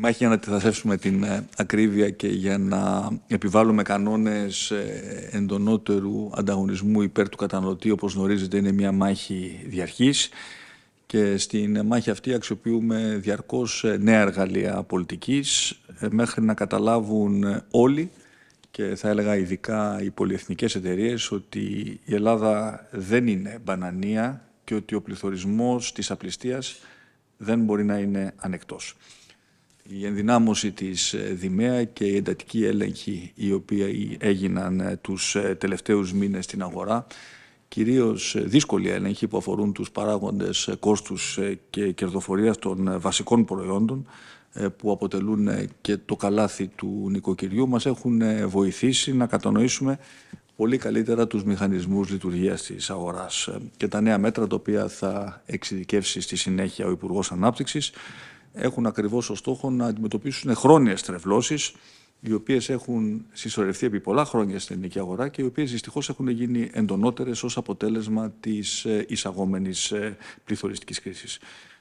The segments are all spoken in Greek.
μάχη για να θέσουμε την ε, ακρίβεια και για να επιβάλλουμε κανόνες ε, εντονότερου ανταγωνισμού υπέρ του καταναλωτή, όπως γνωρίζετε, είναι μια μάχη διαρχής. Και στην μάχη αυτή αξιοποιούμε διαρκώς ε, νέα εργαλεία πολιτικής μέχρι να καταλάβουν όλοι και θα έλεγα ειδικά οι πολυεθνικές εταιρείες ότι η Ελλάδα δεν είναι μπανανία και ότι ο πληθωρισμός της απληστίας δεν μπορεί να είναι ανεκτός η ενδυνάμωση της ε, Δημαία και η εντατική έλεγχη η οποία έγιναν ε, τους ε, τελευταίους μήνες στην αγορά, κυρίως δύσκολη έλεγχη που αφορούν τους παράγοντες κόστους και κερδοφορίας των βασικών προϊόντων που αποτελούν και το καλάθι του νοικοκυριού μας έχουν βοηθήσει να κατανοήσουμε πολύ καλύτερα τους μηχανισμούς λειτουργίας της αγοράς και τα νέα μέτρα τα οποία θα εξειδικεύσει στη συνέχεια ο Υπουργός Ανάπτυξης έχουν ακριβώς ως στόχο να αντιμετωπίσουν χρόνιες τρευλώσεις, οι οποίες έχουν συσσωρευτεί επί πολλά χρόνια στην ελληνική αγορά και οι οποίες δυστυχώς έχουν γίνει εντονότερες ως αποτέλεσμα της ε, εισαγόμενης ε, πληθωριστικής κρίσης.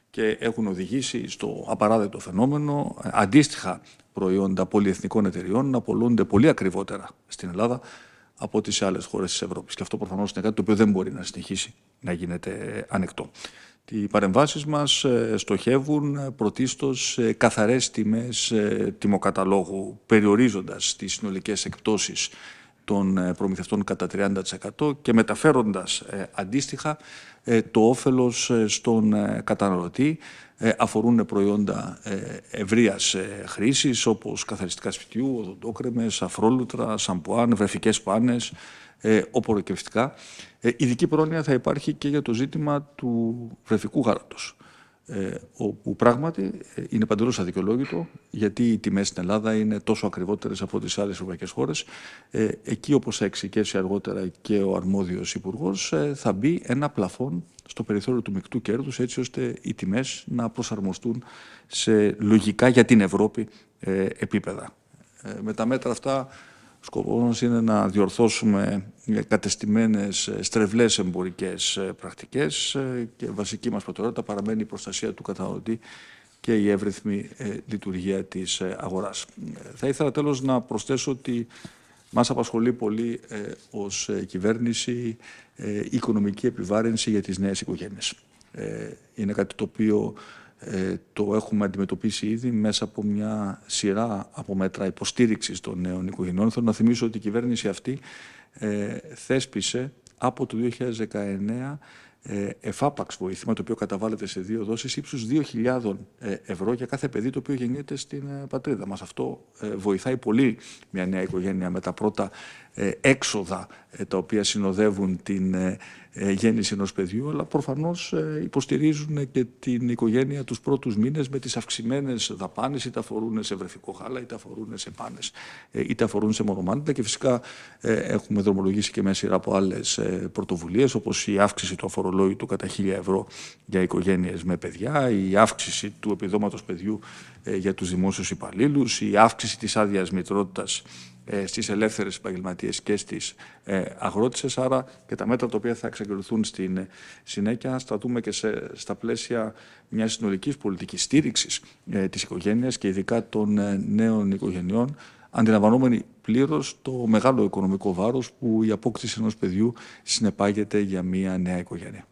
και έχουν οδηγήσει στο απαράδεκτο φαινόμενο ε, αντίστοιχα προϊόντα πολυεθνικών εταιριών να πολλούνται πολύ ακριβότερα στην Ελλάδα από ότι σε άλλες χώρες της Ευρώπης. Και αυτό προφανώς είναι κάτι το οποίο δεν μπορεί να συνεχίσει να γίνεται ανεκτό. Οι παρεμβάσεις μας ε, στοχεύουν ε, πρωτίστως καθαρές τιμές ε, τιμοκαταλόγου, περιορίζοντας τις συνολικές εκπτώσεις των προμηθευτών κατά 30% και μεταφέροντας αντίστοιχα το όφελος στον καταναλωτή. Αφορούν προϊόντα ευρείας χρήσης όπως καθαριστικά σπιτιού, οδοντόκρεμες, αφρόλουτρα, σαμπουάν, βρεφικές πάνες, ε, Ε, ειδική πρόνοια θα υπάρχει και για το ζήτημα του βρεφικού γάλατος, ε, όπου πράγματι ε, είναι παντελώς αδικαιολόγητο, γιατί οι τιμές στην Ελλάδα είναι τόσο ακριβότερες από τις άλλες ευρωπαϊκές χώρες. Ε, εκεί, όπως θα εξηγήσει αργότερα και ο αρμόδιος υπουργός, ε, θα μπει ένα πλαφόν στο περιθώριο του μεικτού κέρδους, έτσι ώστε οι τιμές να προσαρμοστούν σε λογικά για την Ευρώπη ε, επίπεδα. Με τα μέτρα αυτά Σκοπός μας είναι να διορθώσουμε ε, κατεστημένες ε, στρεβλές εμπορικές ε, πρακτικές και βασική μας προτεραιότητα παραμένει η προστασία του καταναλωτή και η εύρυθμη λειτουργία της αγοράς. Θα ήθελα τέλος να προσθέσω ότι μας απασχολεί πολύ ως κυβέρνηση η οικονομική επιβάρυνση για τις νέες οικογένειες. Είναι κάτι το οποίο ε, το έχουμε αντιμετωπίσει ήδη μέσα από μια σειρά από μέτρα υποστήριξης των νέων οικογενειών. Θέλω να θυμίσω ότι η κυβέρνηση αυτή ε, θέσπισε από το 2019 ε, εφάπαξ βοηθήμα, το οποίο καταβάλλεται σε δύο δόσεις ύψους 2.000 ε, ευρώ για κάθε παιδί το οποίο γεννιέται στην ε, πατρίδα μας. Αυτό ε, βοηθάει πολύ μια νέα οικογένεια με τα πρώτα έξοδα ε, τα οποία συνοδεύουν την ε, ε, γέννηση ενός παιδιού, αλλά προφανώς υποστηρίζουν και την οικογένεια τους πρώτους μήνες με τις αυξημένες δαπάνες, είτε αφορούν σε βρεφικό χάλα, είτε αφορούν σε πάνες, είτε αφορούν σε μονομάνιτα και φυσικά έχουμε δρομολογήσει και μια σειρά από άλλες πρωτοβουλίες, όπως η αύξηση του αφορολόγητου κατά 1000 ευρώ για οικογένειες με παιδιά, η αύξηση του επιδόματος παιδιού ε, για τους δημόσιους υπαλλήλους, η αύξηση της άδειας μητρότητας ε, στις ελεύθερες επαγγελματίες και στις ε, αγρότησες, άρα και τα μέτρα τα οποία θα εξακολουθούν στην συνέχεια θα δούμε και σε, στα πλαίσια μιας συνολικής πολιτικής στήριξης της οικογένειας και ειδικά των νέων οικογενειών, αντιλαμβανόμενοι πλήρως το μεγάλο οικονομικό βάρος που η απόκτηση ενός παιδιού συνεπάγεται για μια νέα οικογένεια.